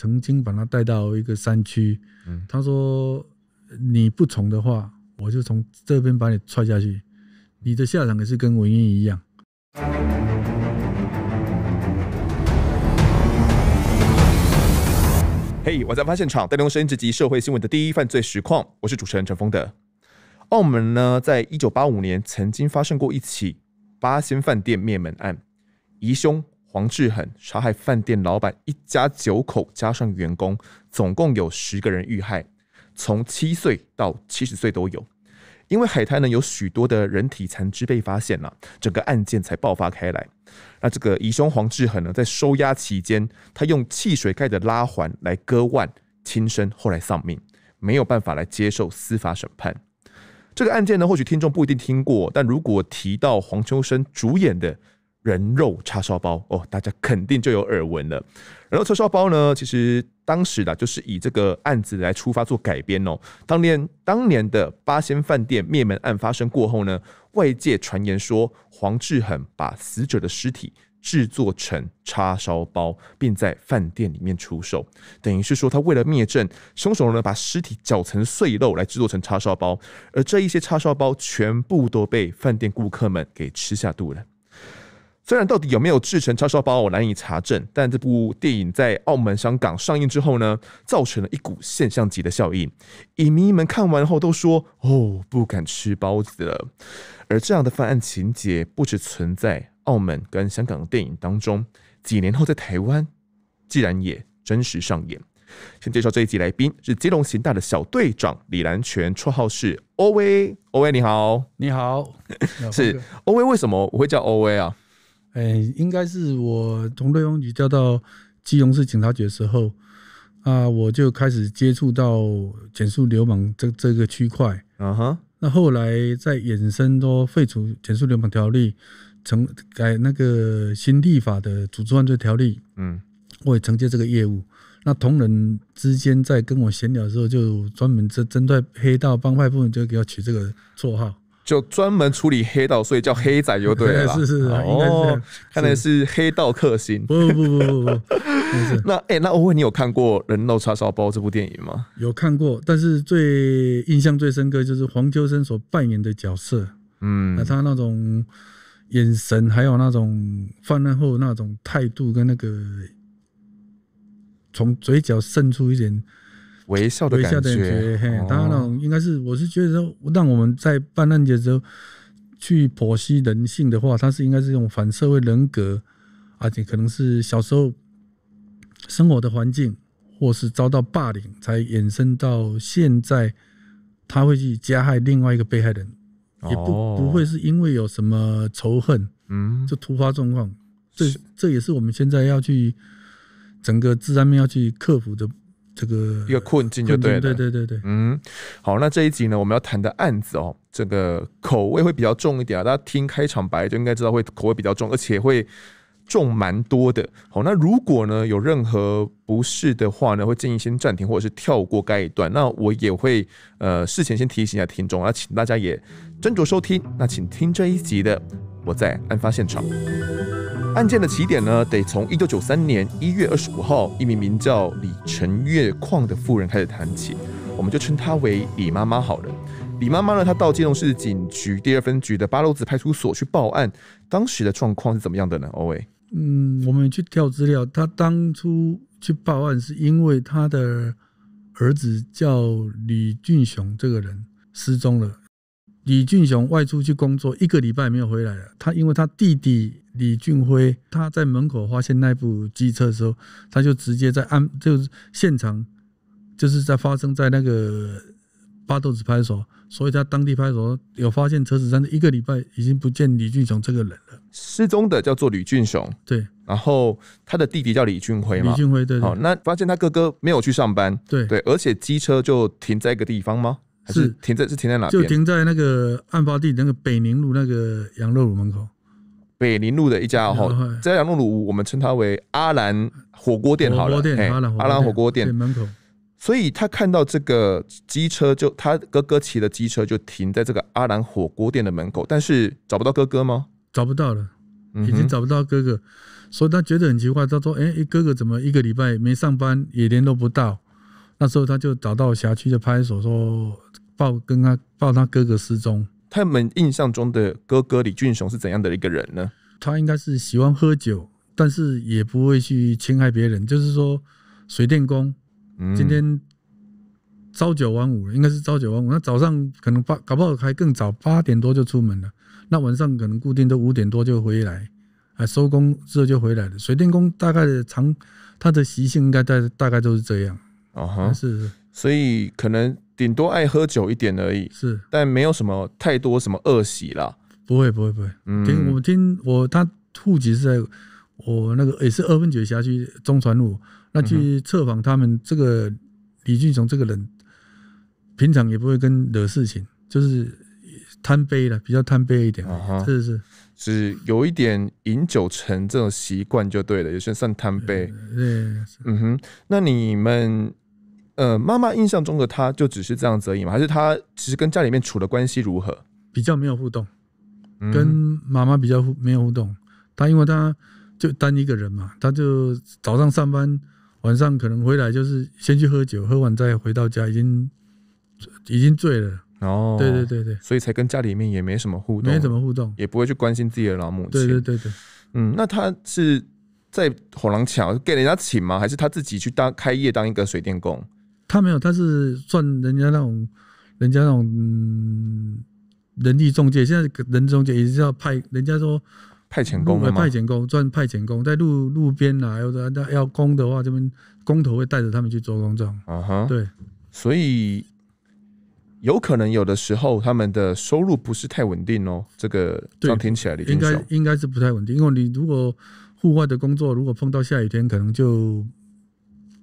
曾经把他带到一个山区，他说：“你不从的话，我就从这边把你踹下去，你的下场也是跟文英一样。”嘿，我在发现场带动声音直及社会新闻的第一犯罪实况，我是主持人陈峰的。澳门呢，在一九八五年曾经发生过一起八仙饭店灭门案，疑凶。黄志恒杀害饭店老板一家九口，加上员工，总共有十个人遇害，从七岁到七十岁都有。因为海滩呢有许多的人体残肢被发现呐，整个案件才爆发开来。那这个疑凶黄志恒呢，在收押期间，他用汽水盖的拉环来割腕轻生，后来丧命，没有办法来接受司法审判。这个案件呢，或许听众不一定听过，但如果提到黄秋生主演的。人肉叉烧包哦，大家肯定就有耳闻了。然后叉烧包呢，其实当时的就是以这个案子来出发做改编哦。当年当年的八仙饭店灭门案发生过后呢，外界传言说黄志恒把死者的尸体制作成叉烧包，并在饭店里面出售。等于是说，他为了灭证，凶手呢把尸体绞成碎肉来制作成叉烧包，而这一些叉烧包全部都被饭店顾客们给吃下肚了。虽然到底有没有制成叉烧包，我难以查证，但这部电影在澳门、香港上映之后呢，造成了一股现象级的效应，影迷们看完后都说：“哦，不敢吃包子了。”而这样的犯案情节不止存在澳门跟香港的电影当中，几年后在台湾，竟然也真实上演。先介绍这一集来宾是基隆行大的小队长李兰全，绰号是欧威，欧威你好，你好，是欧威，为什么我会叫欧威啊？嗯，应该是我从瑞丰局调到基隆市警察局的时候，啊，我就开始接触到减速流氓这这个区块啊哈。那后来在衍生多废除减速流氓条例，成改那个新立法的组织犯罪条例，嗯，我也承接这个业务。那同仁之间在跟我闲聊的时候，就专门针针对黑道帮派部分，就给我取这个绰号。就专门处理黑道，所以叫黑仔就对了。是是哦，看来是黑道克星。不不不不不，那哎，那欧文，你有看过《人肉叉烧包》这部电影吗？有看过，但是最印象最深刻就是黄秋生所扮演的角色。嗯，他那种眼神，还有那种犯案后那种态度，跟那个从嘴角渗出一点。微笑的感觉，嘿，然那种应该是，我是觉得说，让我们在办案的时候去剖析人性的话，他是应该是一种反社会人格，而且可能是小时候生活的环境或是遭到霸凌，才衍生到现在他会去加害另外一个被害人，也不不会是因为有什么仇恨，嗯，就突发状况，这这也是我们现在要去整个治安面要去克服的。这个一个困境就对了，对对对对，嗯，好，那这一集呢，我们要谈的案子哦，这个口味会比较重一点啊，大家听开场白就应该知道会口味比较重，而且会重蛮多的。好，那如果呢有任何不适的话呢，会建议先暂停或者是跳过该一段。那我也会呃事前先提醒一下听众啊，请大家也斟酌收听。那请听这一集的。我在案发现场。案件的起点呢，得从一九九三年一月二十五号，一名名叫李成月矿的妇人开始谈起，我们就称她为李妈妈好了。李妈妈呢，她到金东市警局第二分局的八楼子派出所去报案，当时的状况是怎么样的呢？O A，嗯，我们去调资料，她当初去报案是因为她的儿子叫李俊雄这个人失踪了。李俊雄外出去工作一个礼拜没有回来了。他因为他弟弟李俊辉，他在门口发现那部机车的时候，他就直接在安，就是现场，就是在发生在那个八斗子派出所，所以他当地派出所有发现车子上一个礼拜已经不见李俊雄这个人了。失踪的叫做李俊雄，对。然后他的弟弟叫李俊辉嘛？李俊辉对。哦，那发现他哥哥没有去上班，对对，而且机车就停在一个地方吗？是停在是停在哪？就停在那个案发地那个北宁路那个羊肉炉门口，北宁路的一家哈，这家羊肉炉我们称它为阿兰火锅店好了，阿兰火锅店门口。所以他看到这个机车就他哥哥骑的机车就停在这个阿兰火锅店的门口，但是找不到哥哥吗？找不到了，已经找不到哥哥，所以他觉得很奇怪，他说：“哎，哥哥怎么一个礼拜没上班，也联络不到？”那时候他就找到辖区的派出所，说报跟他报他哥哥失踪。他们印象中的哥哥李俊雄是怎样的一个人呢？他应该是喜欢喝酒，但是也不会去侵害别人。就是说，水电工今天朝九晚五，应该是朝九晚五。那早上可能八，搞不好还更早，八点多就出门了。那晚上可能固定都五点多就回来，啊，收工之后就回来了。水电工大概的常他的习性，应该大大概都是这样。啊哈，是是，所以可能顶多爱喝酒一点而已，是，但没有什么太多什么恶习啦。不会不会不会，嗯，我听我他户籍是在我那个也是二分局辖区中传路，那去策访他们这个李俊雄这个人，平常也不会跟惹事情，就是贪杯了，比较贪杯一点是是。是有一点饮酒成这种习惯就对了，也算算贪杯。嗯哼，那你们，呃，妈妈印象中的他就只是这样子而已吗？还是他其实跟家里面处的关系如何？比较没有互动，跟妈妈比较没有互动。他因为他就单一个人嘛，他就早上上班，晚上可能回来就是先去喝酒，喝完再回到家已经已经醉了。哦，对对对对，所以才跟家里面也没什么互动，没怎么互动，也不会去关心自己的老母亲。对对对对，嗯，那他是在火狼桥给人家请吗？还是他自己去当开业当一个水电工？他没有，他是算人家那种，人家那种人力中介。现在人力中介也是要派，人家说派遣工嘛，派遣工赚派遣工，在路路边啊，或者要工的话，这边工头会带着他们去做工。作。啊哈，对，所以。有可能有的时候他们的收入不是太稳定哦，这个这样听起来应该应该是不太稳定，因为你如果户外的工作如果碰到下雨天，可能就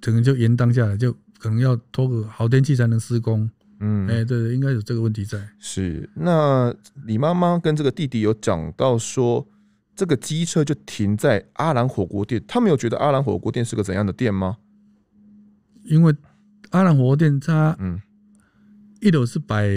可能就延当下来，就可能要拖个好天气才能施工。嗯，哎，对，应该有这个问题在。是，那你妈妈跟这个弟弟有讲到说这个机车就停在阿兰火锅店，他们有觉得阿兰火锅店是个怎样的店吗？因为阿兰火锅店，它，嗯。一楼是摆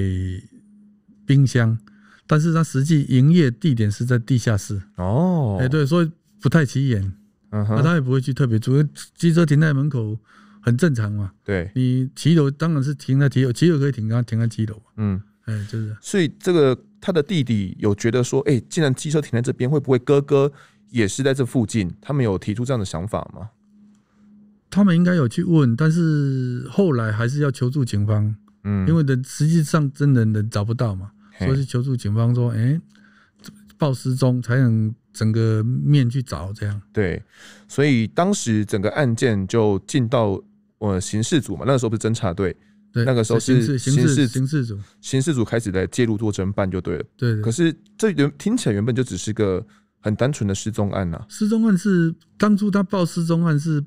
冰箱，但是它实际营业地点是在地下室。哦，哎，对，所以不太起眼，嗯，他也不会去特别注意。机车停在门口很正常嘛。对，你骑楼当然是停在骑楼，骑楼可以停啊，停在骑楼。嗯，哎，就是。所以这个他的弟弟有觉得说，哎，既然机车停在这边，会不会哥哥也是在这附近？他们有提出这样的想法吗？他们应该有去问，但是后来还是要求助警方。嗯，因为的实际上真的人找不到嘛，所以求助警方说，哎，报失踪，才能整个面去找这样。对，所以当时整个案件就进到呃刑事组嘛，那个时候不是侦查队，那个时候是刑事刑事刑事组，刑事组开始在介入做侦办就对了。对。可是这原听起来原本就只是个很单纯的失踪案呐。失踪案是当初他报失踪案是。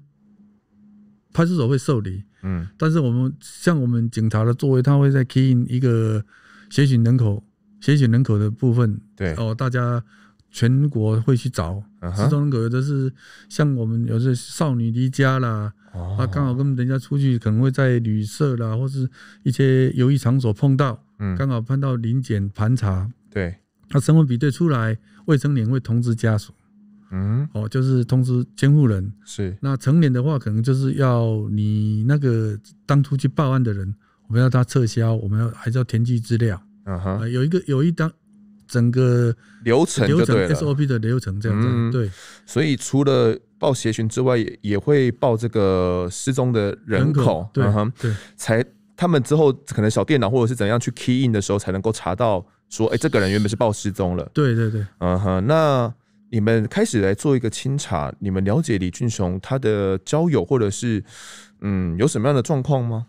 派出所会受理，嗯，但是我们像我们警察的作为，他会在吸引一个协警人口、协警人口的部分，对哦，大家全国会去找失踪人口，有的是像我们，有的是少女离家啦，哦，他刚好跟人家出去，可能会在旅社啦或是一些游艺场所碰到，嗯，刚好碰到临检盘查，对，他身份比对出来，未成年会通知家属。嗯，哦，就是通知监护人是。那成年的话，可能就是要你那个当初去报案的人，我们要他撤销，我们要还是要填记资料。嗯哼，有一个有一单，整个流程流程 SOP 的流程这样子对。所以除了报协寻之外，也也会报这个失踪的人口。对，对，才他们之后可能小电脑或者是怎样去 key in 的时候，才能够查到说，哎，这个人原本是报失踪了。对对对。嗯哼，那。你们开始来做一个清查，你们了解李俊雄他的交友，或者是嗯，有什么样的状况吗？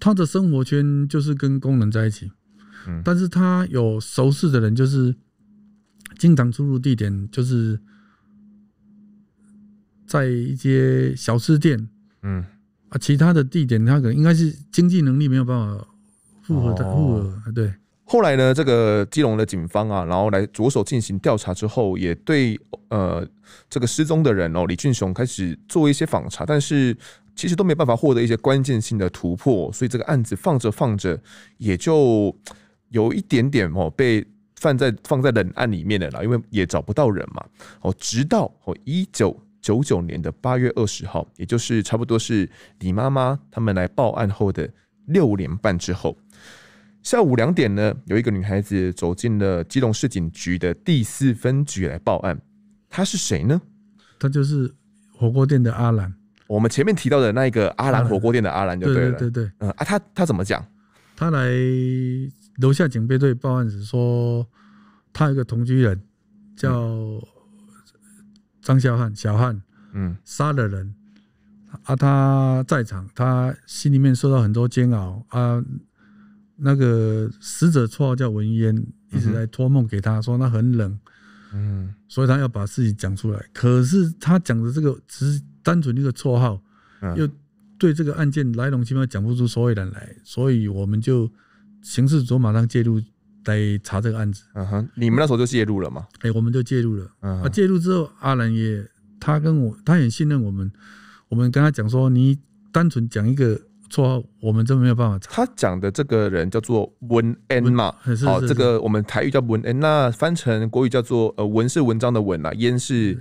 他的生活圈就是跟工人在一起，嗯，但是他有熟识的人，就是经常出入地点，就是在一些小吃店，嗯，啊，其他的地点他可能应该是经济能力没有办法复合的，复合对。后来呢，这个基隆的警方啊，然后来着手进行调查之后，也对呃这个失踪的人哦李俊雄开始做一些访查，但是其实都没办法获得一些关键性的突破，所以这个案子放着放着也就有一点点哦被放在放在冷案里面的了，因为也找不到人嘛哦，直到哦一九九九年的八月二十号，也就是差不多是李妈妈他们来报案后的六年半之后。下午两点呢，有一个女孩子走进了基隆市警局的第四分局来报案。她是谁呢？她就是火锅店的阿兰。我们前面提到的那一个阿兰，火锅店的阿兰就对了。对对。嗯，啊，她她怎么讲？她来楼下警备队报案，时说有一个同居人叫张小汉，小汉，嗯，杀了人。啊，他在场，他心里面受到很多煎熬啊。那个死者绰号叫文渊，一直在托梦给他说他很冷，嗯，所以他要把事情讲出来。可是他讲的这个只是单纯一个绰号，又对这个案件来龙去脉讲不出所以然来，所以我们就刑事组马上介入来查这个案子。嗯哼，你们那时候就介入了吗？哎，我们就介入了。啊，介入之后，阿兰也他跟我，他很信任我们。我们跟他讲说，你单纯讲一个。错，我们真没有办法查。他讲的这个人叫做文恩嘛，好，这个我们台语叫文恩，那翻成国语叫做呃文是文章的文啊，烟是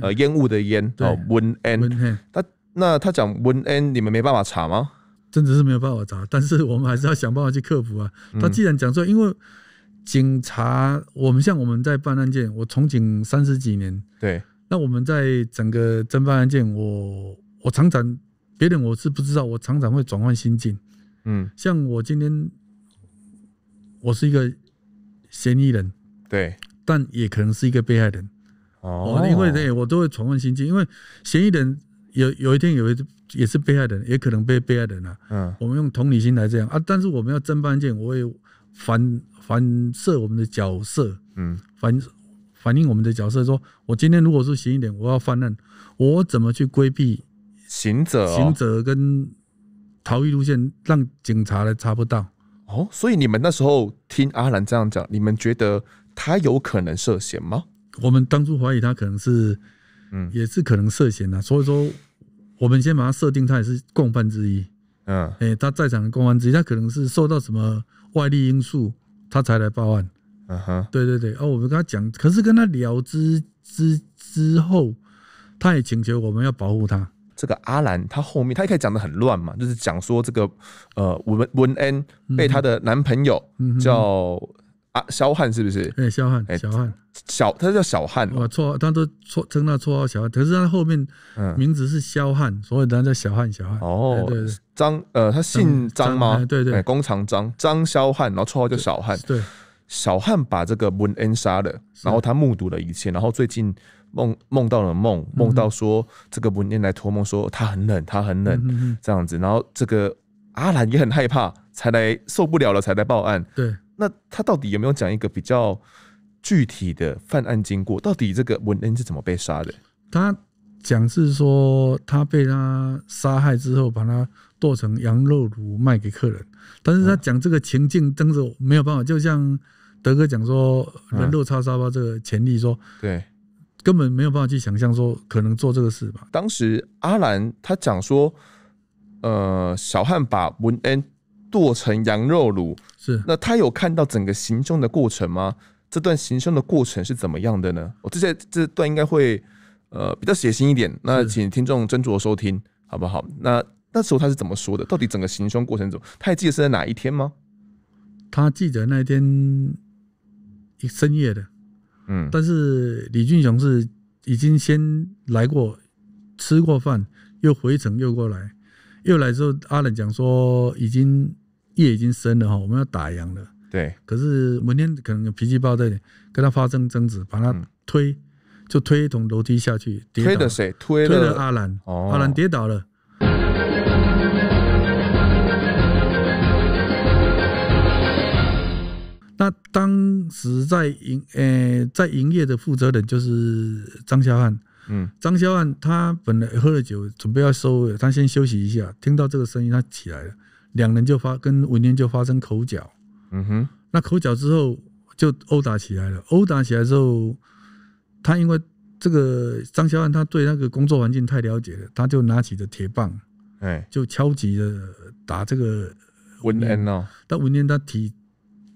呃烟雾的烟哦，文恩。他那他讲文恩，你们没办法查吗？真的是没有办法查，但是我们还是要想办法去克服啊。他既然讲说，因为警察，我们像我们在办案件，我从警三十几年，对，那我们在整个侦办案件，我我常常。别人我是不知道，我常常会转换心境，嗯，像我今天，我是一个嫌疑人，对，但也可能是一个被害人，哦，因为对我都会转换心境，因为嫌疑人有有一天有一也是被害人，也可能被被害人了，嗯，我们用同理心来这样啊，但是我们要侦办案件，我也反反射我们的角色，嗯，反反映我们的角色，说我今天如果是嫌疑人，我要犯案，我怎么去规避？行者，行者跟逃逸路线让警察来查不到哦，所以你们那时候听阿兰这样讲，你们觉得他有可能涉嫌吗？我们当初怀疑他可能是，嗯，也是可能涉嫌的。所以说，我们先把他设定他也是共犯之一，嗯，哎，他在场的公安之一，他可能是受到什么外力因素，他才来报案。啊哈，对对对，哦，我们跟他讲，可是跟他聊之之之后，他也请求我们要保护他。这个阿兰，他后面他一开始讲的很乱嘛，就是讲说这个呃，文文恩被她的男朋友叫啊肖汉是不是？哎，肖汉，哎，肖汉，小他叫小汉哦，错，他都错称他绰号小汉，可是他后面名字是肖汉，所以他叫小汉，小汉。哦，张呃，他姓张吗？对对，工厂张，张肖汉，然后绰号叫小汉。对，小汉把这个文恩杀了，然后他目睹了一切，然后最近。梦梦到了梦梦到说这个文念来托梦说他很冷他很冷这样子然后这个阿兰也很害怕才来受不了了才来报案对那他到底有没有讲一个比较具体的犯案经过？到底这个文念是怎么被杀的？他讲是说他被他杀害之后把他剁成羊肉炉卖给客人，但是他讲这个情境真是没有办法，就像德哥讲说人肉叉烧包这个潜力说对。根本没有办法去想象说可能做这个事吧。当时阿兰他讲说，呃，小汉把文恩剁成羊肉卤是。那他有看到整个行凶的过程吗？这段行凶的过程是怎么样的呢？我这些这段应该会呃比较血腥一点，那请听众斟酌收听，好不好？那那时候他是怎么说的？到底整个行凶过程怎么？他还记得是在哪一天吗？他记得那一天一深夜的。嗯，但是李俊雄是已经先来过，吃过饭，又回城又过来，又来之后，阿兰讲说已经夜已经深了哈，我们要打烊了。对，可是文天可能脾气暴，在跟他发生争执，把他推，就推一桶楼梯下去，推的谁？推了阿兰。哦，阿兰跌倒了。那当时在营诶，在营业的负责人就是张肖汉，嗯，张肖汉他本来喝了酒，准备要收尾，他先休息一下。听到这个声音，他起来了，两人就发跟文天就发生口角，嗯哼。那口角之后就殴打起来了，殴打起来之后，他因为这个张肖汉他对那个工作环境太了解了，他就拿起的铁棒，哎，就敲击的打这个文天哦。但文天他提。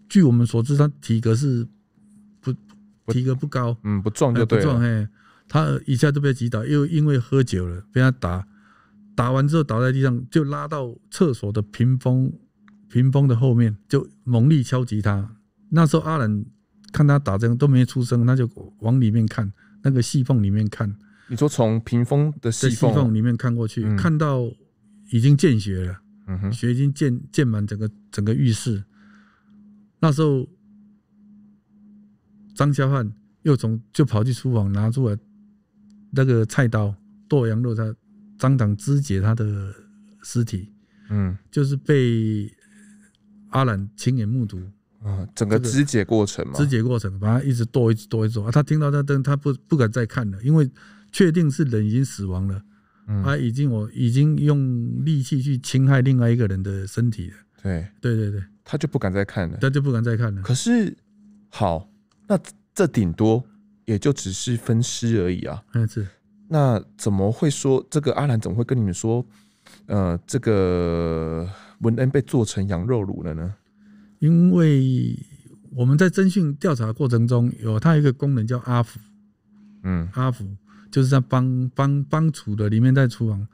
据我们所知，他体格是不体格不高，嗯，不壮就对不壮，嘿，他一下就被击倒，又因为喝酒了，被他打，打完之后倒在地上，就拉到厕所的屏风屏风的后面，就猛力敲击他。那时候阿兰看他打这样都没出声，他就往里面看，那个细缝里面看。你说从屏风的细缝里面看过去，看到已经见血了，嗯哼，血已经溅溅满整个整个浴室。那时候，张小汉又从就跑去厨房拿出来那个菜刀剁羊肉，他张党肢解他的尸体，嗯，就是被阿兰亲眼目睹啊，整个肢解过程，嘛，肢解过程，把他一直剁一直剁一直剁啊。他听到那灯，他不不敢再看了，因为确定是人已经死亡了，他已经我已经用利器去侵害另外一个人的身体了，对对对对。他就不敢再看了，他就不敢再看了。可是好，那这顶多也就只是分尸而已啊。嗯，是。那怎么会说这个阿兰怎么会跟你们说，呃，这个文恩被做成羊肉卤了呢？因为我们在侦讯调查过程中，有他一个工人叫阿福，嗯，阿福就是在帮帮帮厨的，里面在厨房。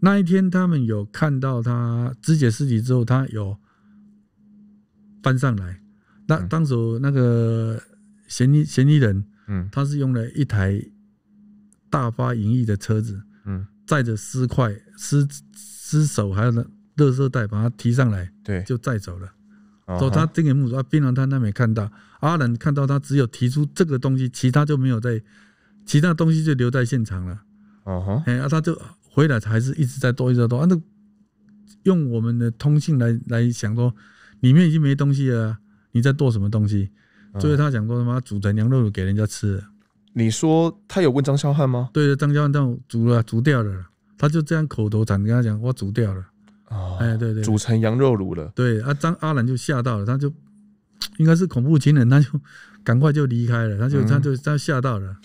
那一天他们有看到他肢解尸体之后，他有。搬上来，那当时那个嫌疑嫌疑人，嗯，他是用了一台大发盈翼的车子，嗯，载着尸块、尸尸首还有那热热带，把它提上来，对，就载走了。走，他这个目啊，槟榔摊那边看到阿兰看到他，只有提出这个东西，其他就没有在，其他东西就留在现场了。哦，哎，他就回来，还是一直在多一直多，啊，那用我们的通信来来想说。里面已经没东西了，你在剁什么东西？所以他讲过什么煮成羊肉给人家吃？你说他有问张孝汉吗？对，张孝汉讲煮了，煮掉了，他就这样口头禅，跟他讲我煮掉了。哦，哎，对对，煮成羊肉卤了。对啊，张阿兰就吓到了，他就应该是恐怖情人，他就赶快就离开了，他就他就他吓到了。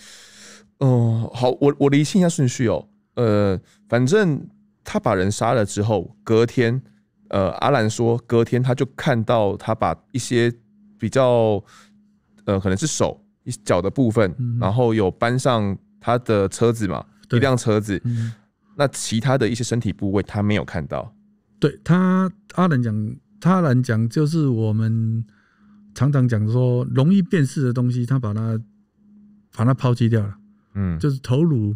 哦，好，我我理清一下顺序哦，呃，反正他把人杀了之后，隔天。呃，阿兰说，隔天他就看到他把一些比较，呃，可能是手、一脚的部分，然后有搬上他的车子嘛，一辆车子。那其他的一些身体部位他没有看到。对他，阿兰讲，阿兰讲就是我们常常讲说，容易辨识的东西，他把他把他抛弃掉了。嗯，就是头颅。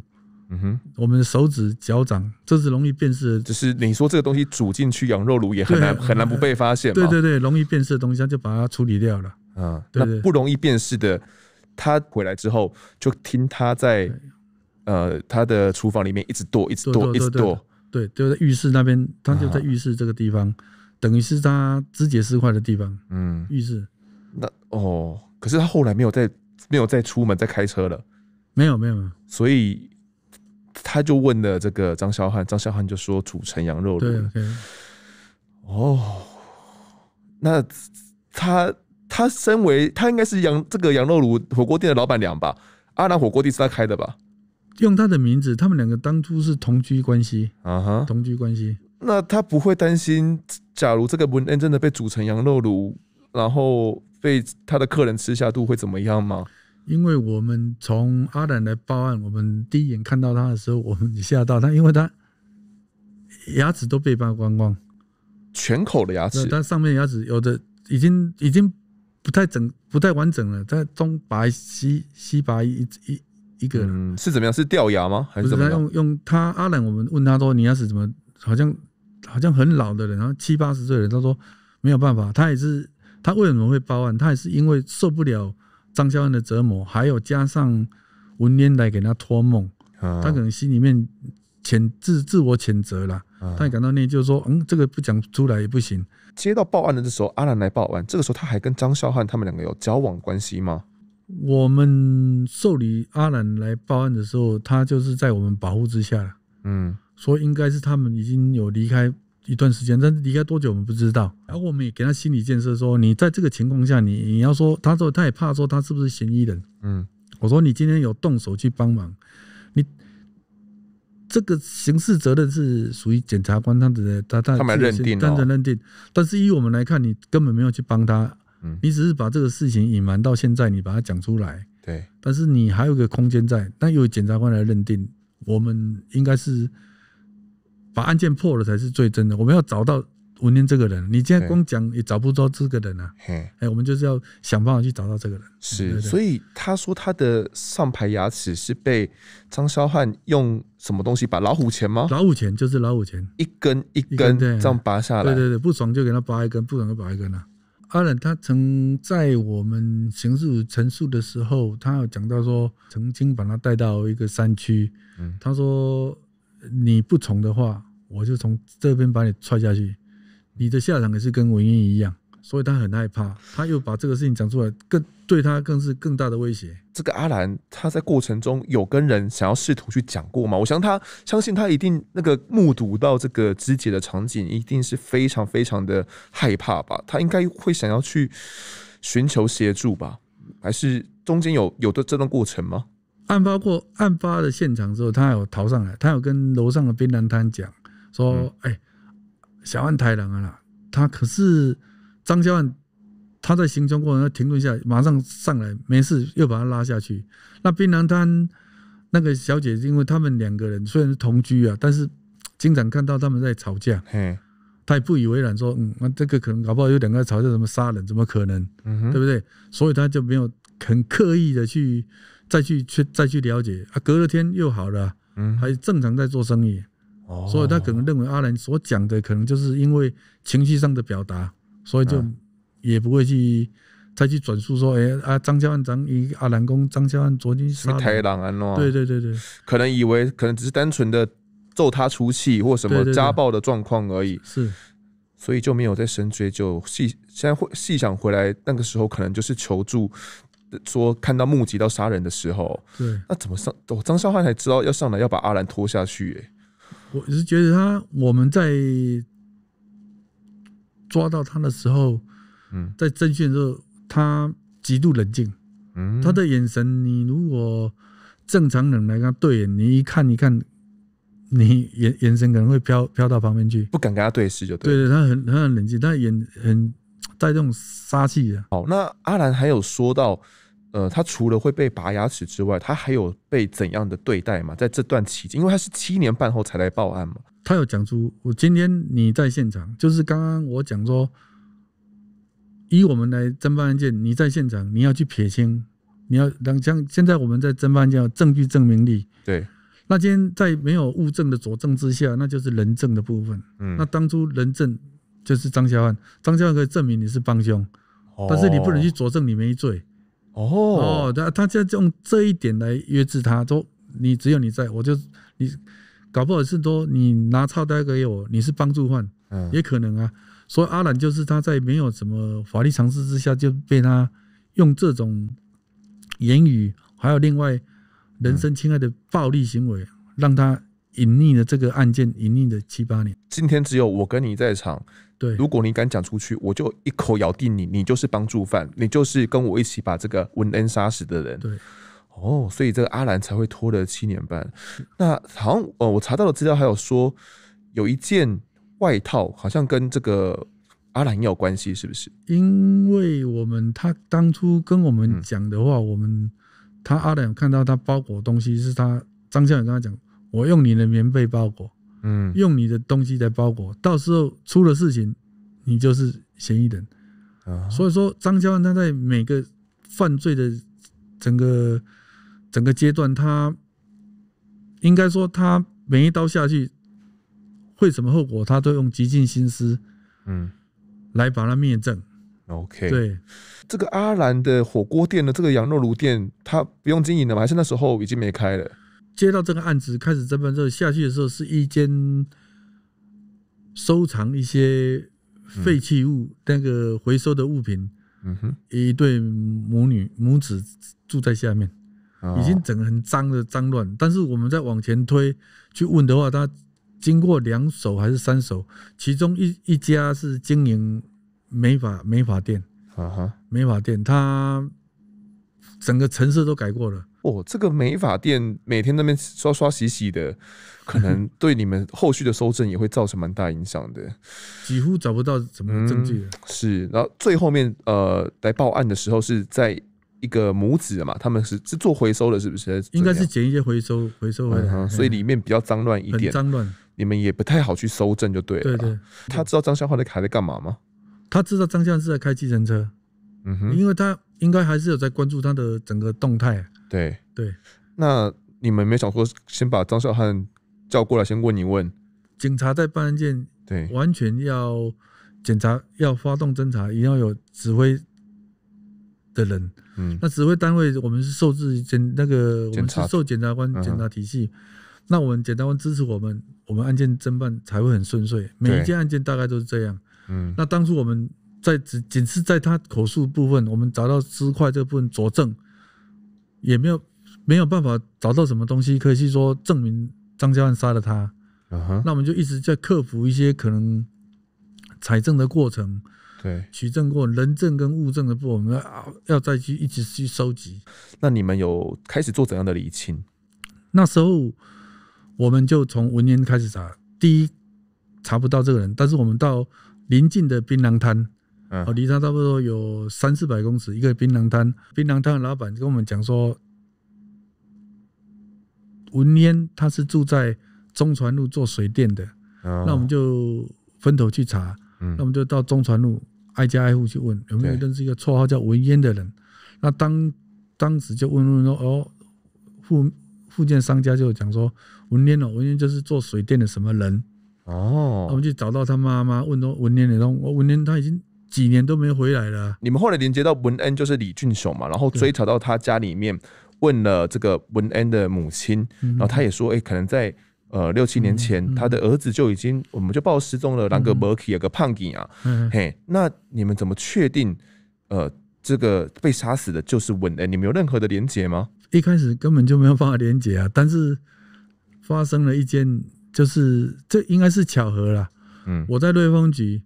嗯哼，我们的手指、脚掌这是容易辨识的，就是你说这个东西煮进去，羊肉炉也很难很难不被发现。对对对，容易辨识的东西就把它处理掉了。啊，那不容易辨识的，他回来之后就听他在呃他的厨房里面一直剁，一直剁，一直剁。对，就在浴室那边，他就在浴室这个地方，等于是他肢解尸块的地方。嗯，浴室。那哦，可是他后来没有再没有再出门、再开车了，没有没有。所以。他就问了这个张潇汉，张潇汉就说煮成羊肉炉。对。哦，那他他身为他应该是羊这个羊肉炉火锅店的老板娘吧？阿兰火锅店是他开的吧？用他的名字，他们两个当初是同居关系啊哈，同居关系。那他不会担心，假如这个文恩真的被煮成羊肉炉，然后被他的客人吃下肚会怎么样吗？因为我们从阿兰来报案，我们第一眼看到他的时候，我们吓到他，因为他牙齿都被拔光光，全口的牙齿，他上面牙齿有的已经已经不太整、不太完整了，他东白西西白一一一个，是怎么样？是掉牙吗？还是怎么？样？用用他阿兰，我们问他说：“你牙齿怎么好像好像很老的人，然后七八十岁的人？”他说：“没有办法，他也是他为什么会报案？他也是因为受不了。”张孝汉的折磨，还有加上文天来给他托梦，他可能心里面谴自自我谴责了，他也感到内疚，说，嗯，这个不讲出来也不行。接到报案的的时候，阿兰来报案，这个时候他还跟张孝汉他们两个有交往关系吗？我们受理阿兰来报案的时候，他就是在我们保护之下，嗯，所以应该是他们已经有离开。一段时间，但是离开多久我们不知道。然后我们也给他心理建设，说你在这个情况下，你你要说，他说他也怕说他是不是嫌疑人。嗯，我说你今天有动手去帮忙，你这个刑事责任是属于检察官他只他他他来认定哦。但是认定，但是依我们来看，你根本没有去帮他，你只是把这个事情隐瞒到现在，你把它讲出来。对，但是你还有个空间在，但由检察官来认定，我们应该是。把案件破了才是最真的。我们要找到文念这个人，你现在光讲也找不着这个人啊。哎，我们就是要想办法去找到这个人。是，所以他说他的上排牙齿是被张肖汉用什么东西把老虎钳吗？老虎钳就是老虎钳，一根一根这样拔下来。对对对，不爽就给他拔一根，不爽就拔一根啊。阿冷他曾在我们刑事陈述的时候，他有讲到说曾经把他带到一个山区。嗯，他说。你不从的话，我就从这边把你踹下去，你的下场也是跟文英一样，所以他很害怕，他又把这个事情讲出来，更对他更是更大的威胁。这个阿兰他在过程中有跟人想要试图去讲过吗？我想他相信他一定那个目睹到这个肢解的场景，一定是非常非常的害怕吧？他应该会想要去寻求协助吧？还是中间有有的这段过程吗？案发过，案发的现场之后，他有逃上来，他有跟楼上的槟榔摊讲说：“哎，小安太郎啊，他可是张嘉万，他在行凶过程停顿下，马上上来，没事，又把他拉下去。”那槟榔摊那个小姐，因为他们两个人虽然是同居啊，但是经常看到他们在吵架，她也不以为然，说：“嗯，这个可能搞不好有两个吵架，怎么杀人？怎么可能？对不对？所以他就没有很刻意的去。”再去去再去了解，啊，隔了天又好了，嗯，还正常在做生意，哦，所以他可能认为阿兰所讲的可能就是因为情绪上的表达，所以就也不会去再去转述说，哎啊，张家安张一阿兰公张家安昨天杀。是太狼了，对对对对，可能以为可能只是单纯的揍他出气或什么家暴的状况而已，是，所以就没有再深追。究。细现在会细想回来，那个时候可能就是求助。说看到目击到杀人的时候，对，那怎么上？张韶涵才知道要上来要把阿兰拖下去。哎，我是觉得他我们在抓到他的时候，嗯，在侦讯的时候，他极度冷静，嗯，他的眼神，你如果正常人来跟他对眼，你一看，一看，你眼眼神可能会飘飘到旁边去，不敢跟他对视就对。对，他很他很冷静，他眼很带这种杀气的。好，那阿兰还有说到。呃，他除了会被拔牙齿之外，他还有被怎样的对待吗？在这段期间，因为他是七年半后才来报案嘛。他有讲出，我今天你在现场，就是刚刚我讲说，以我们来侦办案件，你在现场，你要去撇清，你要让像现在我们在侦办案件，证据证明力对。那今天在没有物证的佐证之下，那就是人证的部分。嗯，那当初人证就是张小汉，张小汉可以证明你是帮凶，但是你不能去佐证你没罪。哦，他他就用这一点来约制他，说你只有你在我就你，搞不好是说你拿钞单给我，你是帮助犯，也可能啊。所以阿兰就是他在没有什么法律常识之下，就被他用这种言语，还有另外人身侵害的暴力行为，让他。隐匿了这个案件隐匿了七八年，今天只有我跟你在场。对，如果你敢讲出去，我就一口咬定你，你就是帮助犯，你就是跟我一起把这个文恩杀死的人。对，哦，所以这个阿兰才会拖了七年半。那好像呃，我查到的资料还有说，有一件外套好像跟这个阿兰也有关系，是不是？因为我们他当初跟我们讲的话，我们他阿兰看到他包裹东西是他张校长跟他讲。我用你的棉被包裹，嗯，用你的东西在包裹，到时候出了事情，你就是嫌疑人，啊，所以说张教官他在每个犯罪的整个整个阶段，他应该说他每一刀下去会什么后果，他都用极尽心思，嗯，来把他灭证。OK，对，这个阿兰的火锅店的这个羊肉炉店，他不用经营了吗？还是那时候已经没开了？接到这个案子开始侦办之后下去的时候是一间收藏一些废弃物那个回收的物品，嗯哼，一对母女母子住在下面，已经整很脏的脏乱，但是我们在往前推去问的话，他经过两手还是三手，其中一一家是经营美发美发店，啊哈，美发店他。整个城市都改过了。哦，这个美发店每天那边刷刷洗洗的，可能对你们后续的收证也会造成蛮大影响的。几乎找不到什么证据。是，然后最后面呃来报案的时候是在一个母子嘛，他们是是做回收的，是不是？应该是捡一些回收回收回来，所以里面比较脏乱一点。脏乱。你们也不太好去收证就对了。对对。他知道张向华在还在干嘛吗？他知道张向是在开计程车。嗯哼，因为他应该还是有在关注他的整个动态。对对，那你们没想说先把张少汉叫过来先问一问？警察在办案件，对，完全要检查，要发动侦查，一定要有指挥的人。嗯，那指挥单位我们是受制于检那个，我们是受检察官检察体系。那我们检察官支持我们，我们案件侦办才会很顺遂。每一件案件大概都是这样。嗯，那当初我们。在只仅是在他口述部分，我们找到尸块这部分佐证，也没有没有办法找到什么东西可以去说证明张家万杀了他。啊哈，那我们就一直在克服一些可能采证的过程，对取证过人证跟物证的部分，我要要再去一直去收集。那你们有开始做怎样的理清？那时候我们就从文言开始查，第一查不到这个人，但是我们到临近的槟榔滩。哦，离他差不多有三四百公尺一个槟榔摊，槟榔摊老板跟我们讲说，文嫣，他是住在中船路做水电的，那我们就分头去查，那我们就到中船路挨家挨户去问有没有认识一个绰号叫文嫣的人，那当当时就问问说，哦附附件商家就讲说文嫣哦文嫣就是做水电的什么人，哦，我们就找到他妈妈，问说文嫣。的东，我文渊他已经。几年都没回来了。你们后来连接到文恩，就是李俊雄嘛，然后追查到他家里面，问了这个文恩的母亲，然后他也说，哎，可能在呃六七年前，他的儿子就已经我们就报失踪了。个兰 r k y 有个胖警啊，嘿，那你们怎么确定呃这个被杀死的就是文恩？你们有任何的连接吗？一开始根本就没有办法连接啊，但是发生了一件，就是这应该是巧合啦。嗯，我在瑞丰局。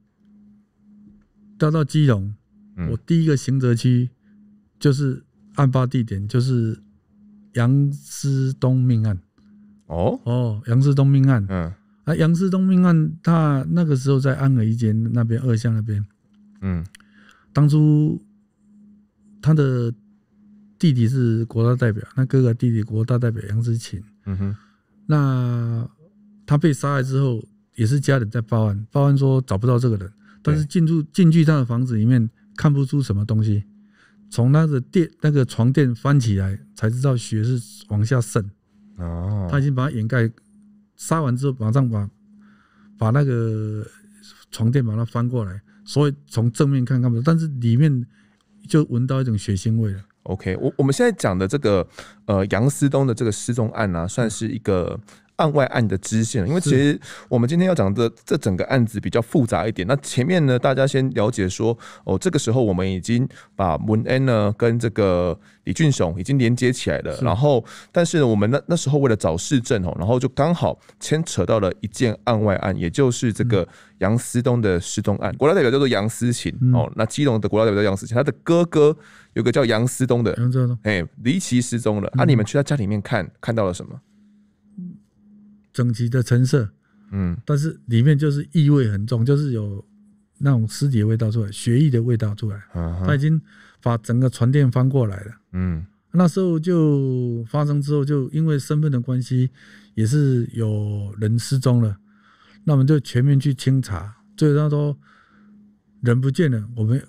调到基隆，我第一个行责区就是案发地点，就是杨思东命案。哦，哦，杨思东命案。嗯，啊，杨思东命案，他那个时候在安和一间那边二巷那边。嗯，当初他的弟弟是国大代表，那哥哥弟弟国大代表杨思勤。嗯哼，那他被杀害之后，也是家人在报案，报案说找不到这个人。但是进入进去他的房子里面，看不出什么东西。从那个垫那个床垫翻起来，才知道血是往下渗。哦，他已经把它掩盖，杀完之后马上把把那个床垫把它翻过来，所以从正面看看不到，但是里面就闻到一种血腥味了。OK，我我们现在讲的这个呃杨思东的这个失踪案啊，算是一个。案外案的支线，因为其实我们今天要讲的这整个案子比较复杂一点。那前面呢，大家先了解说哦，这个时候我们已经把文恩呢跟这个李俊雄已经连接起来了。然后，但是我们那那时候为了找市政哦，然后就刚好牵扯到了一件案外案，也就是这个杨思东的失踪案。国家代表叫做杨思晴哦，那基隆的国家代表杨思琴，他的哥哥有个叫杨思东的，杨思东，哎，离奇失踪了。那你们去他家里面看看到了什么？整齐的成色，嗯，但是里面就是异味很重，就是有那种尸体的味道出来，血液的味道出来，他已经把整个床垫翻过来了，嗯，那时候就发生之后，就因为身份的关系，也是有人失踪了，那我们就全面去清查，就是他说人不见了，我们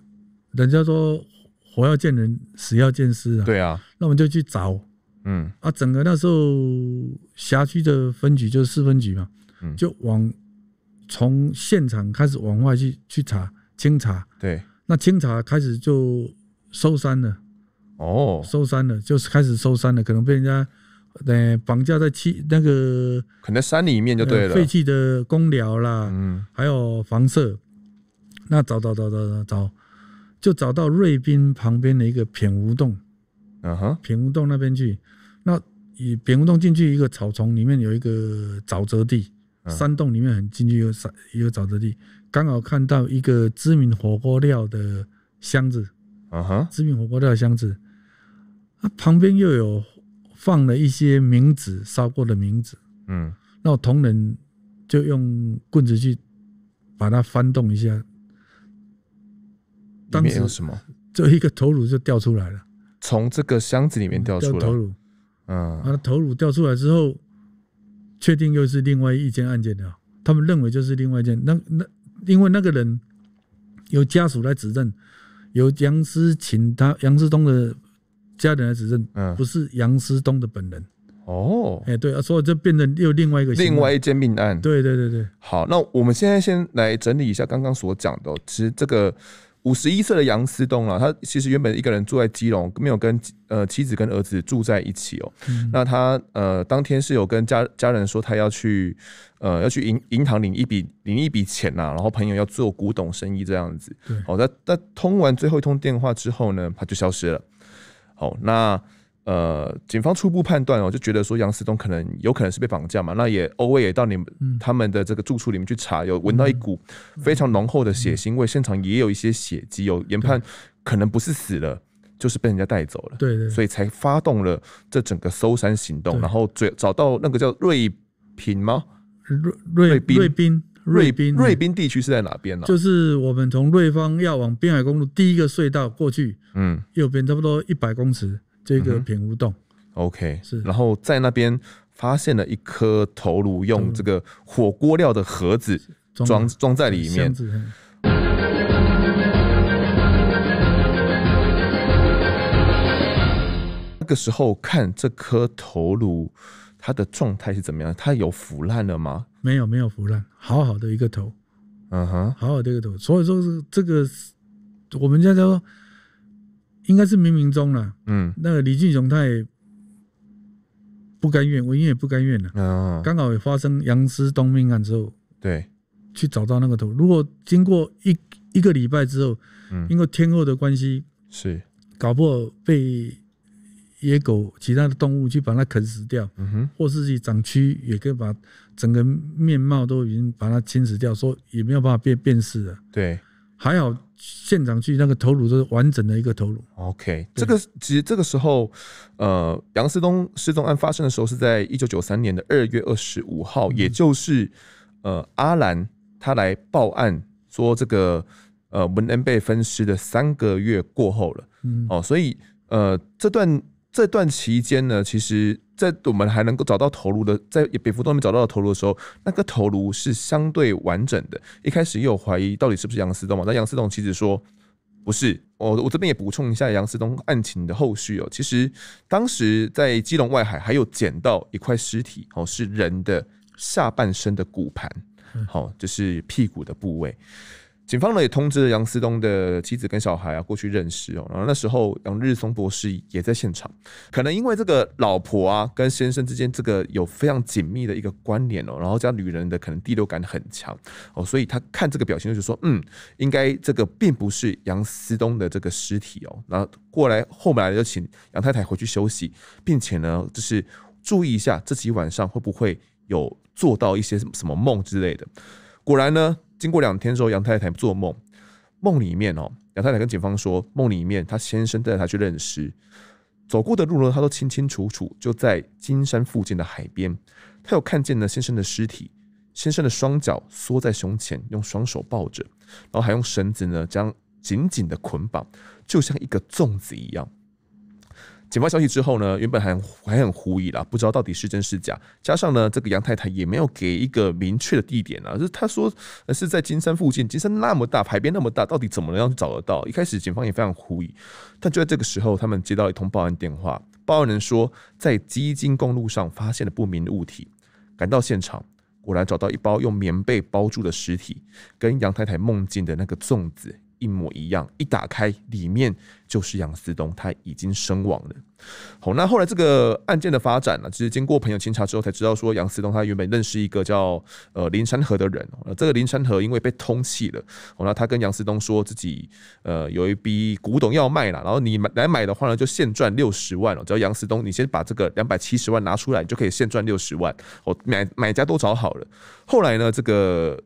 人家说活要见人，死要见尸啊，对啊，那我们就去找。嗯啊，整个那时候辖区的分局就是四分局嘛，嗯，就往从现场开始往外去去查清查，对，那清查开始就收山了，哦，收山了，就是开始收山了，可能被人家呃绑架在气那个，可能山里面就对了，废弃的公寮啦，嗯，还有房舍，那找找找找找找，就找到瑞滨旁边的一个扁屋洞。啊哈！平湖洞那边去，那以平湖洞进去一个草丛，里面有一个沼泽地，山洞里面很进去有山有沼泽地，刚好看到一个知名火锅料的箱子。啊哈！知名火锅料的箱子，啊旁边又有放了一些冥纸，烧过的冥纸。嗯，那同仁就用棍子去把它翻动一下，当时什么？就一个头颅就掉出来了。从这个箱子里面掉出来头颅，嗯，那头颅掉出来之后，确定又是另外一件案件的，他们认为就是另外一件，那那因为那个人由家属来指认，由杨思琴他杨思东的家人来指认，嗯，不是杨思东的本人，哦，哎，对啊，所以就变成又另外一个另外一件命案，对对对对，好，那我们现在先来整理一下刚刚所讲的，其实这个。五十一岁的杨思东啊，他其实原本一个人住在基隆，没有跟呃妻子跟儿子住在一起哦。那他呃当天是有跟家家人说他要去呃要去银银行领一笔领一笔钱呐，然后朋友要做古董生意这样子。哦，那那通完最后一通电话之后呢，他就消失了。好，那。呃，警方初步判断哦，就觉得说杨思东可能有可能是被绑架嘛，那也欧位也到你们他们的这个住处里面去查，有闻到一股非常浓厚的血腥味，现场也有一些血迹，有研判可能不是死了，就是被人家带走了，对，对所以才发动了这整个搜山行动，然后最找到那个叫瑞平吗？瑞瑞冰，瑞冰，瑞冰，瑞兵地区是在哪边呢？就是我们从瑞芳要往滨海公路第一个隧道过去，嗯，右边差不多一百公尺。这个平屋洞，OK，是，然后在那边发现了一颗头颅，用这个火锅料的盒子装装在里面。那个时候看这颗头颅，它的状态是怎么样？它有腐烂了吗？没有，没有腐烂，好好的一个头，嗯哼，好好的一个头。所以说，是这个我们家叫做应该是冥冥中了，嗯，那个李俊雄他也不甘愿，我也不甘愿了，啊，刚好也发生杨思东命案之后，对，去找到那个头。如果经过一一个礼拜之后，嗯，因为天后的关系，是搞不好被野狗、其他的动物去把它啃死掉，嗯哼，或是去长蛆，也可以把整个面貌都已经把它侵蚀掉，说也没有办法辨辨识了，对。还有现场去那个头颅都是完整的一个头颅。OK，这个其实这个时候，呃，杨思东失踪案发生的时候是在一九九三年的二月二十五号，也就是呃阿兰他来报案说这个呃文恩被分尸的三个月过后了。嗯，哦，所以呃这段。这段期间呢，其实，在我们还能够找到头颅的，在蝙蝠洞里面找到头颅的时候，那个头颅是相对完整的。一开始也有怀疑，到底是不是杨思东嘛？那杨思东其实说不是。我我这边也补充一下杨思东案情的后续哦。其实当时在基隆外海还有捡到一块尸体哦，是人的下半身的骨盘，好，就是屁股的部位。警方呢也通知了杨思东的妻子跟小孩啊过去认识哦，然后那时候杨日松博士也在现场，可能因为这个老婆啊跟先生之间这个有非常紧密的一个关联哦，然后这样女人的可能第六感很强哦，所以他看这个表情就说嗯，应该这个并不是杨思东的这个尸体哦，然后过来后面来就请杨太太回去休息，并且呢就是注意一下自己晚上会不会有做到一些什么梦之类的，果然呢。经过两天之后，杨太太做梦，梦里面哦，杨太太跟警方说，梦里面她先生带她去认尸，走过的路呢，她都清清楚楚，就在金山附近的海边，她有看见呢先生的尸体，先生的双脚缩在胸前，用双手抱着，然后还用绳子呢将紧紧的捆绑，就像一个粽子一样。警方消息之后呢，原本还还很狐疑啦，不知道到底是真是假。加上呢，这个杨太太也没有给一个明确的地点啊，就是她说，是在金山附近。金山那么大，海边那么大，到底怎么能找得到？一开始警方也非常狐疑。但就在这个时候，他们接到一通报案电话，报案人说在基金公路上发现了不明物体。赶到现场，果然找到一包用棉被包住的尸体，跟杨太太梦境的那个粽子。一模一样，一打开里面就是杨思东，他已经身亡了。好，那后来这个案件的发展呢，其实经过朋友清查之后才知道，说杨思东他原本认识一个叫呃林山河的人，呃，这个林山河因为被通气了，哦，那他跟杨思东说自己呃有一笔古董要卖了，然后你买来买的话呢，就现赚六十万了。只要杨思东你先把这个两百七十万拿出来，你就可以现赚六十万。哦，买买家都找好了。后来呢，这个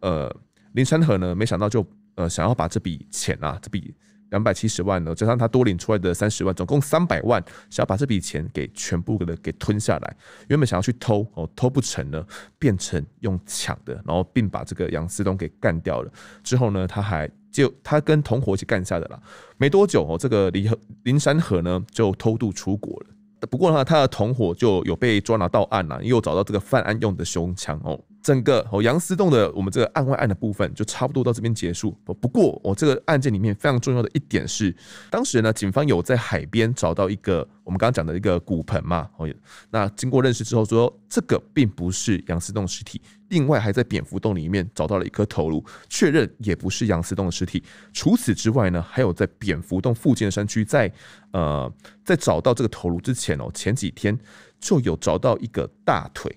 呃林山河呢，没想到就。呃，想要把这笔钱啊，这笔两百七十万呢，加上他多领出来的三十万，总共三百万，想要把这笔钱给全部的给吞下来。原本想要去偷，哦，偷不成呢，变成用抢的，然后并把这个杨思东给干掉了。之后呢，他还就他跟同伙一起干下的啦。没多久哦，这个林林山河呢就偷渡出国了。不过呢，他的同伙就有被抓拿到案了，又找到这个犯案用的凶枪哦。整个哦，杨思栋的我们这个案外案的部分就差不多到这边结束。不过，我这个案件里面非常重要的一点是，当时呢，警方有在海边找到一个我们刚刚讲的一个骨盆嘛，哦，那经过认识之后说这个并不是杨思栋尸体。另外，还在蝙蝠洞里面找到了一颗头颅，确认也不是杨思栋的尸体。除此之外呢，还有在蝙蝠洞附近的山区，在呃，在找到这个头颅之前哦，前几天就有找到一个大腿，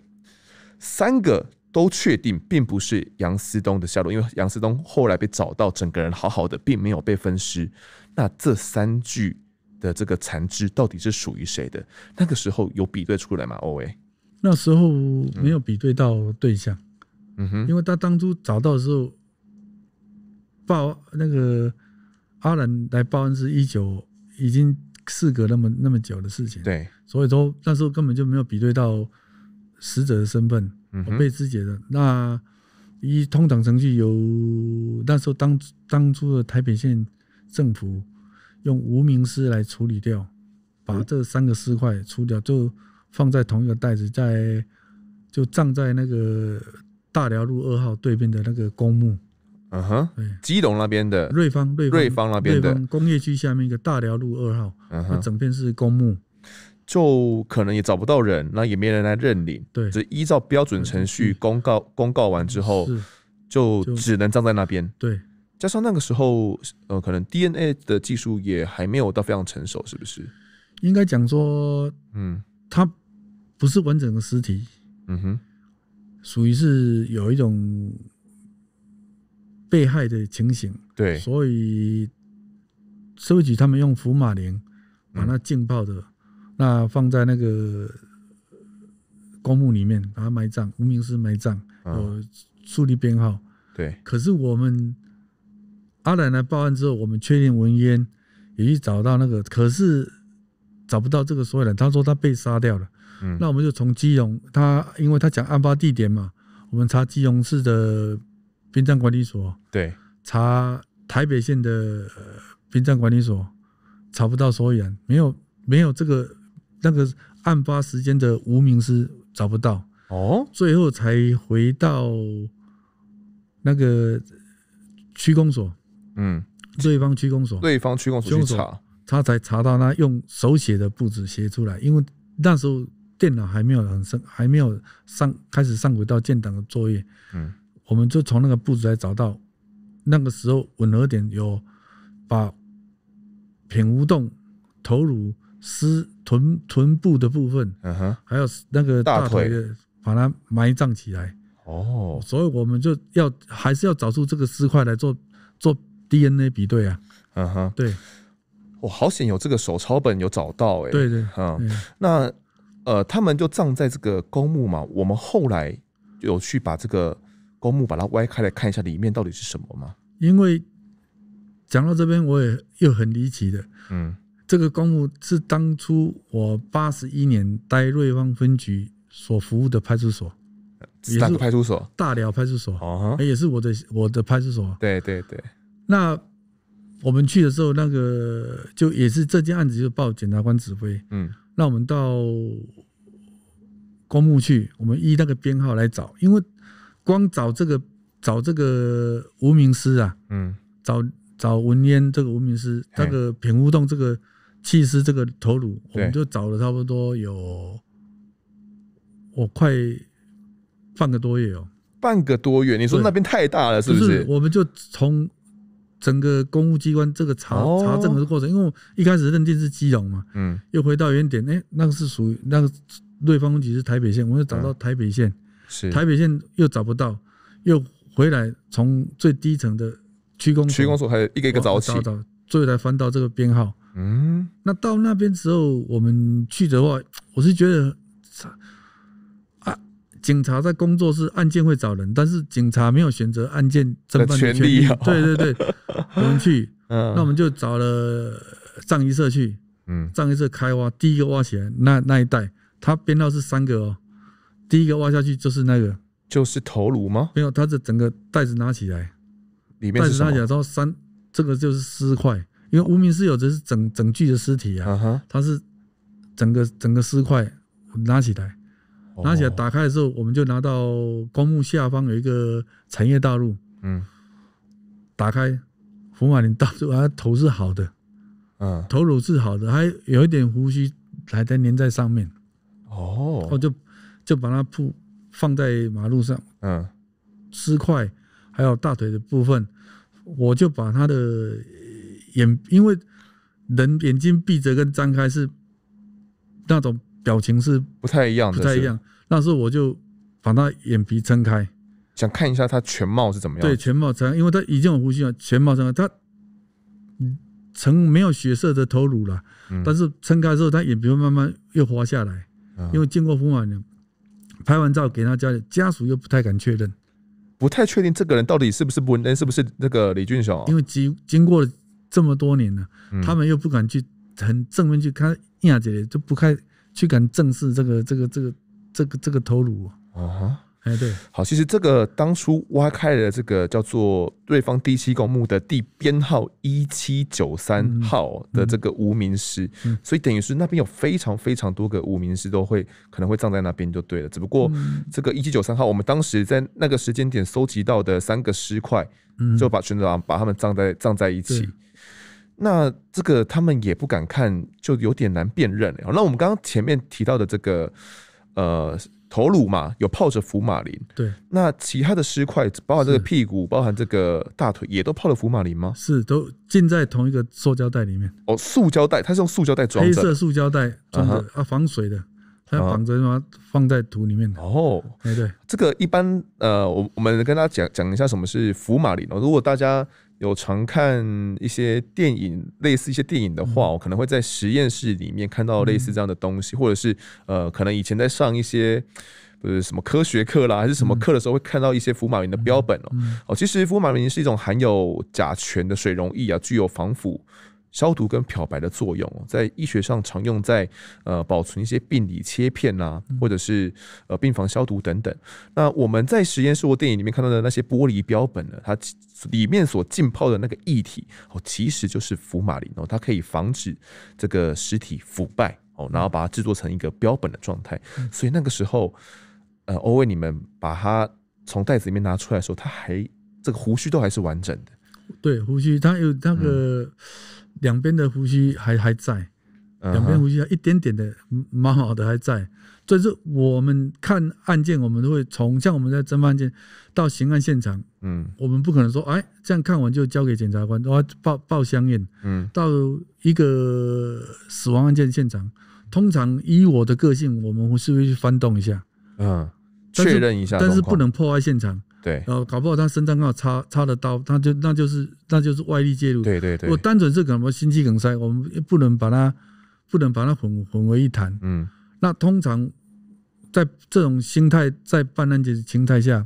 三个。都确定并不是杨思东的下落，因为杨思东后来被找到，整个人好好的，并没有被分尸。那这三具的这个残肢到底是属于谁的？那个时候有比对出来吗？欧维，那时候没有比对到对象。嗯哼，因为他当初找到的时候报那个阿兰来报案是一九已经事隔那么那么久的事情，对，所以说那时候根本就没有比对到。死者的身份，我被肢解的。那以通常程序，由那时候当当初的台北县政府用无名尸来处理掉，把这三个尸块除掉，就放在同一个袋子，在就葬在那个大寮路二号对面的那个公墓。嗯哼，基隆那边的瑞芳瑞瑞芳那边的工业区下面一个大寮路二号，整片是公墓。就可能也找不到人，那也没人来认领。对，以依照标准程序公告，公告完之后，就只能葬在那边。对，加上那个时候，呃，可能 DNA 的技术也还没有到非常成熟，是不是？应该讲说，嗯，它不是完整的尸体。嗯哼，属于是有一种被害的情形。对，所以，社会局他们用福马林把那浸泡的。那放在那个公墓里面，把它埋葬，无名氏埋葬，有树立编号。对。可是我们阿奶奶报案之后，我们确定文渊也去找到那个，可是找不到这个所有人。他说他被杀掉了。嗯。那我们就从基隆，他因为他讲案发地点嘛，我们查基隆市的殡葬管理所，对，查台北县的殡葬管理所，查不到所有人，没有没有这个。那个案发时间的无名尸找不到哦，最后才回到那个区公所，嗯，对方区公所，对方区公所去查，他才查到那用手写的布子写出来，因为那时候电脑还没有很生，还没有上开始上轨道建档的作业，嗯，我们就从那个布子来找到，那个时候吻合点有把品无洞头颅尸。臀臀部的部分，还有那个大腿的，把它埋葬起来。哦，所以我们就要还是要找出这个尸块来做做 DNA 比对啊。嗯哼，对。我好险有这个手抄本有找到哎。对对，嗯。那呃，他们就葬在这个公墓嘛。我们后来有去把这个公墓把它挖开来看一下里面到底是什么吗？因为讲到这边，我也又很离奇的，嗯。这个公墓是当初我八十一年待瑞芳分局所服务的派出所，也是派出所？大寮派出所哦，也是我的我的派出所。对对对。那我们去的时候，那个就也是这件案子，就报检察官指挥。嗯。那我们到公墓去，我们依那个编号来找，因为光找这个找这个无名尸啊，嗯，找找文渊这个无名尸，那个品物洞这个。弃尸这个头颅，我们就找了差不多有，我快半个多月哦，半个多月。你说那边太大了，是不是？我们就从整个公务机关这个查查证的过程，因为我一开始认定是基隆嘛，嗯，又回到原点，哎，那个是属于那个对方公局是台北县，我们找到台北县，是台北县又找不到，又回来从最低层的区公区公所还一个一个找找找，最后才翻到这个编号。嗯，那到那边之后，我们去的话，我是觉得，啊，警察在工作是案件会找人，但是警察没有选择案件侦办的权利。对对对，我们去，那我们就找了藏一社去。嗯，藏衣社开挖，第一个挖起来那那一带，它编号是三个哦。第一个挖下去就是那个，就是头颅吗？没有，它是整个袋子拿起来，里袋子来之后三，这个就是尸块。因为无名尸友只是整整具的尸体啊，他是整个整个尸块拿起来，拿起来打开的时候，我们就拿到公墓下方有一个产业大路，嗯，打开福马林到处，啊头是好的，嗯，头颅是好的，还有一点胡须还在粘在上面，哦，哦就就把它铺放在马路上，嗯，尸块还有大腿的部分，我就把他的。眼因为人眼睛闭着跟张开是那种表情是不太一样的，不太一样。那时候我就把他眼皮撑开，想看一下他全貌是怎么样。对，全貌撑，因为他已经有呼吸了。全貌撑，他呈没有血色的头颅了。但是撑开之后，他眼皮会慢慢又滑下来，因为经过风啊，拍完照给他家里家属又不太敢确认，不太确定这个人到底是不是布文登，是不是那个李俊雄？因为经经过。这么多年了，他们又不敢去很正面去看亚雅姐，就不开，去敢正视这个这个这个这个这个头颅哦。哎，对，好，其实这个当初挖开了这个叫做瑞芳第七公墓的第编号一七九三号的这个无名尸，所以等于是那边有非常非常多个无名尸都会可能会葬在那边就对了。只不过这个一七九三号，我们当时在那个时间点搜集到的三个尸块，就把全都把他们葬在葬在一起。那这个他们也不敢看，就有点难辨认。那我们刚刚前面提到的这个呃头颅嘛，有泡着福马林。对，那其他的尸块，包括这个屁股，包含这个大腿，也都泡了福马林吗？是，都浸在同一个塑胶袋里面。哦，塑胶袋，它是用塑胶袋装的，黑色塑胶袋装的啊，防水的，它绑着嘛，放在土里面。哦，哎对，这个一般呃，我我们跟大家讲讲一下什么是福马林。如果大家。有常看一些电影，类似一些电影的话，我可能会在实验室里面看到类似这样的东西，或者是呃，可能以前在上一些呃什么科学课啦，还是什么课的时候，会看到一些福马林的标本哦。哦，其实福马林是一种含有甲醛的水溶液啊，具有防腐。消毒跟漂白的作用，在医学上常用在呃保存一些病理切片呐，或者是呃病房消毒等等。那我们在实验室或电影里面看到的那些玻璃标本呢，它里面所浸泡的那个液体哦，其实就是福马林哦，它可以防止这个尸体腐败哦，然后把它制作成一个标本的状态。所以那个时候，呃，欧为你们把它从袋子里面拿出来的时候，它还这个胡须都还是完整的。对胡须，他有那个两边的胡须还还在，两边胡须还一点点的，蛮好的还在。就是我们看案件，我们都会从像我们在侦办案件到刑案现场，嗯，我们不可能说哎这样看完就交给检察官，我要报报香烟，嗯，到一个死亡案件现场，通常以我的个性，我们会是不是去翻动一下，嗯，确认一下，但是不能破坏现场。对，然后搞不好他心脏刚好插插了刀，他就那就是那就是外力介入。对对对。我单纯是什么心肌梗塞，我们不能把它不能把它混混为一谈。嗯。那通常在这种心态在办案者情态下，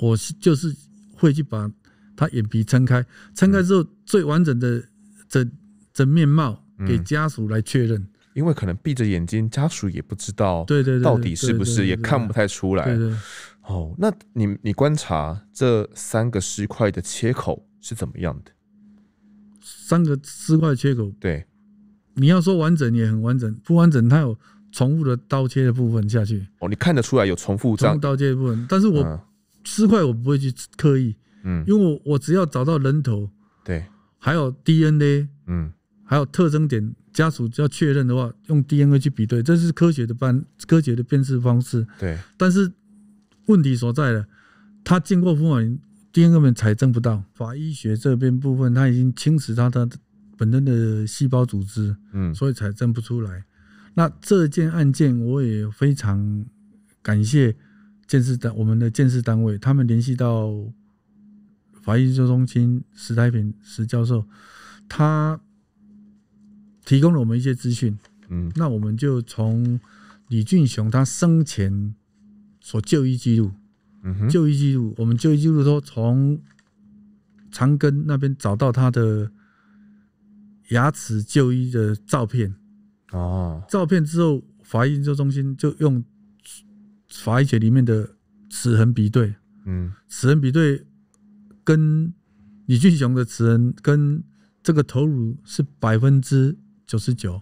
我是就是会去把他眼皮撑开，撑开之后最完整的整整面貌给家属来确认。因为可能闭着眼睛，家属也不知道，对对，到底是不是也看不太出来。对。哦，那你你观察这三个尸块的切口是怎么样的？三个尸块切口，对，你要说完整也很完整，不完整它有重复的刀切的部分下去。哦，你看得出来有重复，这样刀切的部分。但是我尸块我不会去刻意，嗯，因为我我只要找到人头，对，还有 DNA，嗯，还有特征点，家属要确认的话，用 DNA 去比对，这是科学的办，科学的辨识方式。对，但是。问题所在了，他经过部第二个门采证不到法医学这边部分，他已经侵蚀他的本身的细胞组织，嗯，所以才证不出来。那这件案件，我也非常感谢建设单我们的建设单位，他们联系到法医研究中心石太平石教授，他提供了我们一些资讯，嗯，那我们就从李俊雄他生前。所就医记录，嗯哼，就医记录，我们就医记录说从长庚那边找到他的牙齿就医的照片，哦，照片之后，法医研究中心就用法医学里面的齿痕比对，嗯，齿痕比对跟李俊雄的齿痕跟这个头颅是百分之九十九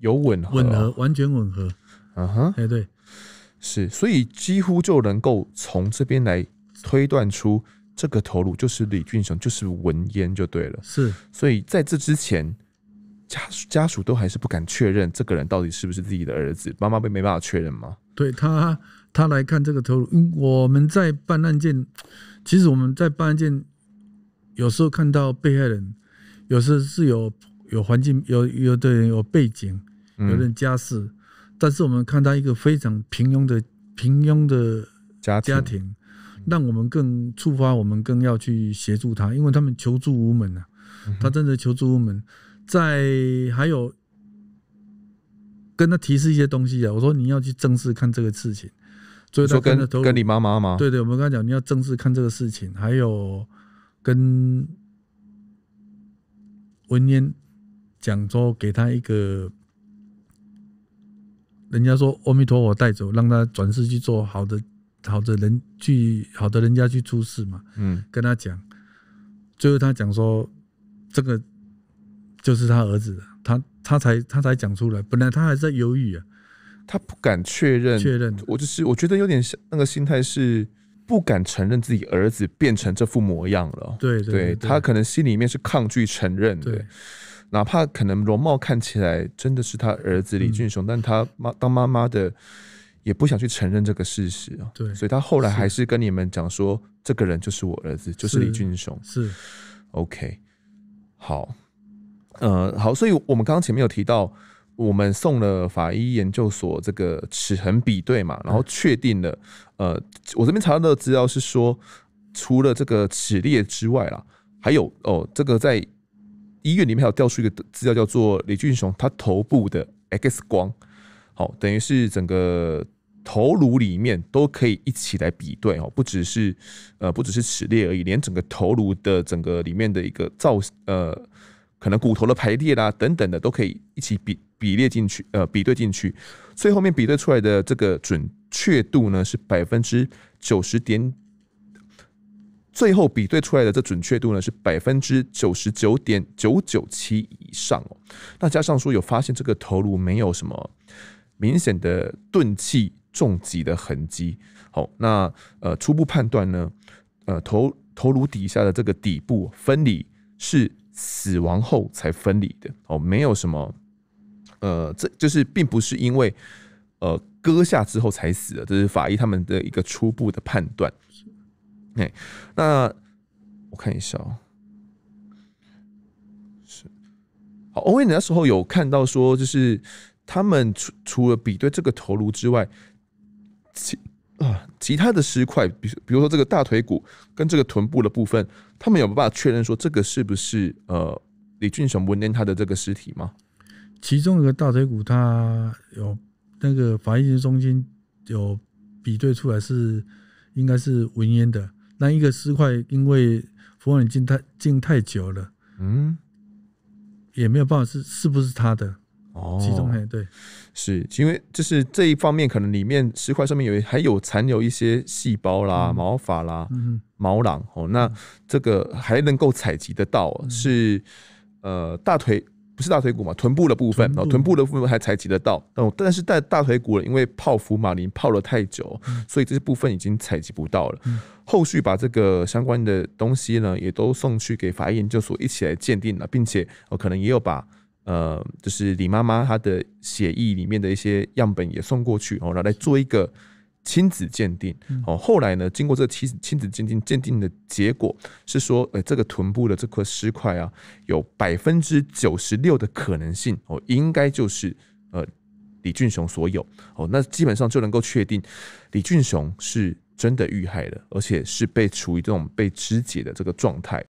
有吻合，吻合，完全吻合，啊哈，哎对。是，所以几乎就能够从这边来推断出这个头颅就是李俊雄，就是文嫣就对了。是，所以在这之前，家家属都还是不敢确认这个人到底是不是自己的儿子。妈妈被没办法确认吗？对他，他来看这个头颅。我们在办案件，其实我们在办案件，有时候看到被害人，有时候是有有环境，有有的人有背景，有人家世。但是我们看到一个非常平庸的平庸的家家庭，让我们更触发，我们更要去协助他，因为他们求助无门啊，他真的求助无门。在还有跟他提示一些东西啊，我说你要去正式看这个事情。所以说跟跟你妈妈吗？对对，我们跟他讲你要正式看这个事情，还有跟文嫣讲说给他一个。人家说：“阿弥陀佛，带走，让他转世去做好的好的人去好的人家去出世嘛。”嗯，跟他讲，最后他讲说：“这个就是他儿子。”他他才他才讲出来，本来他还在犹豫啊，他不敢确认。确认，我就是我觉得有点那个心态是不敢承认自己儿子变成这副模样了。对对，他可能心里面是抗拒承认。對哪怕可能容貌看起来真的是他儿子李俊雄，但他妈当妈妈的也不想去承认这个事实啊。对，所以他后来还是跟你们讲说，这个人就是我儿子，就是李俊雄。是，OK，好，呃，好，所以我们刚刚前面有提到，我们送了法医研究所这个齿痕比对嘛，然后确定了。呃，我这边查到的资料是说，除了这个齿裂之外啦，还有哦，这个在。医院里面还有调出一个资料，叫做李俊雄，他头部的 X 光，好，等于是整个头颅里面都可以一起来比对哦，不只是呃，不只是齿列而已，连整个头颅的整个里面的一个造呃，可能骨头的排列啦等等的，都可以一起比比列进去呃，比对进去，最后面比对出来的这个准确度呢是百分之九十点。最后比对出来的这准确度呢是百分之九十九点九九七以上哦。那加上说有发现这个头颅没有什么明显的钝器重击的痕迹。好，那呃初步判断呢，呃头头颅底下的这个底部分离是死亡后才分离的哦，没有什么呃这就是并不是因为呃割下之后才死的，这是法医他们的一个初步的判断。哎，那我看一下哦，是好。我问你那时候有看到说，就是他们除除了比对这个头颅之外，其啊其他的尸块，比比如说这个大腿骨跟这个臀部的部分，他们有办法确认说这个是不是呃李俊雄文念他的这个尸体吗？其中一个大腿骨，他有那个法医中心有比对出来是应该是文烟的。那一个尸块，因为福尔金太浸太久了，嗯，也没有办法是是不是他的哦？其中对，是因为就是这一方面，可能里面石块上面有还有残留一些细胞啦、毛发啦、毛囊哦，那这个还能够采集得到，是呃大腿。不是大腿骨嘛，臀部的部分，然后臀部的部分还采集得到，但但是带大腿骨了，因为泡福马林泡了太久，所以这些部分已经采集不到了。后续把这个相关的东西呢，也都送去给法医研究所一起来鉴定了，并且我可能也有把呃，就是李妈妈她的血液里面的一些样本也送过去，然后来做一个。亲子鉴定哦，后来呢？经过这个亲亲子鉴定鉴定的结果是说，呃，这个臀部的这块尸块啊，有百分之九十六的可能性哦，应该就是呃李俊雄所有哦。那基本上就能够确定李俊雄是真的遇害了，而且是被处于这种被肢解的这个状态。